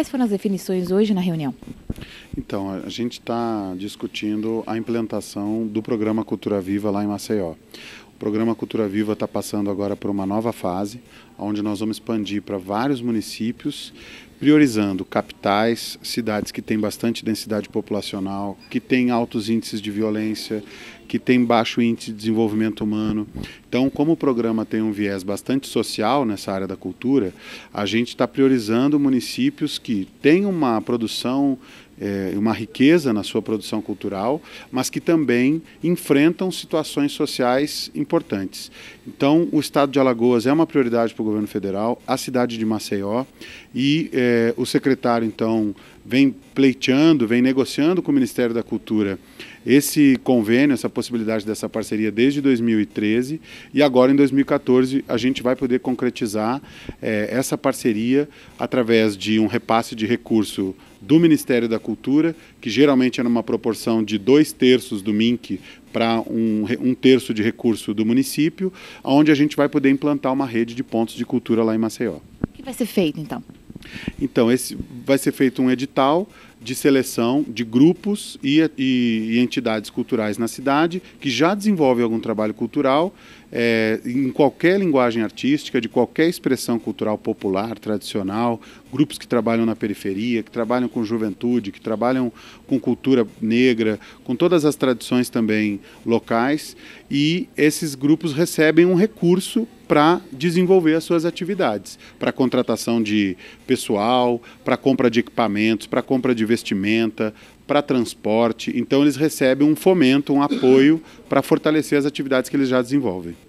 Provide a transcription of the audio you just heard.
Quais foram as definições hoje na reunião? Então, a gente está discutindo a implantação do programa Cultura Viva lá em Maceió. O programa Cultura Viva está passando agora por uma nova fase, onde nós vamos expandir para vários municípios, priorizando capitais, cidades que têm bastante densidade populacional, que têm altos índices de violência, que têm baixo índice de desenvolvimento humano. Então, como o programa tem um viés bastante social nessa área da cultura, a gente está priorizando municípios que têm uma produção eh, uma riqueza na sua produção cultural, mas que também enfrentam situações sociais importantes. Então, o estado de Alagoas é uma prioridade para o governo federal, a cidade de Maceió e é, o secretário, então, vem pleiteando, vem negociando com o Ministério da Cultura esse convênio, essa possibilidade dessa parceria desde 2013 e agora em 2014 a gente vai poder concretizar é, essa parceria através de um repasse de recurso do Ministério da Cultura, que geralmente é numa proporção de dois terços do MINC para um, um terço de recurso do município, onde a gente vai poder implantar uma rede de pontos de cultura lá em Maceió. O que vai ser feito então? Então, esse vai ser feito um edital de seleção de grupos e, e, e entidades culturais na cidade que já desenvolvem algum trabalho cultural é, em qualquer linguagem artística, de qualquer expressão cultural popular, tradicional, grupos que trabalham na periferia, que trabalham com juventude, que trabalham com cultura negra, com todas as tradições também locais, e esses grupos recebem um recurso para desenvolver as suas atividades, para contratação de pessoal, para compra de equipamentos, para compra de vestimenta, para transporte. Então eles recebem um fomento, um apoio para fortalecer as atividades que eles já desenvolvem.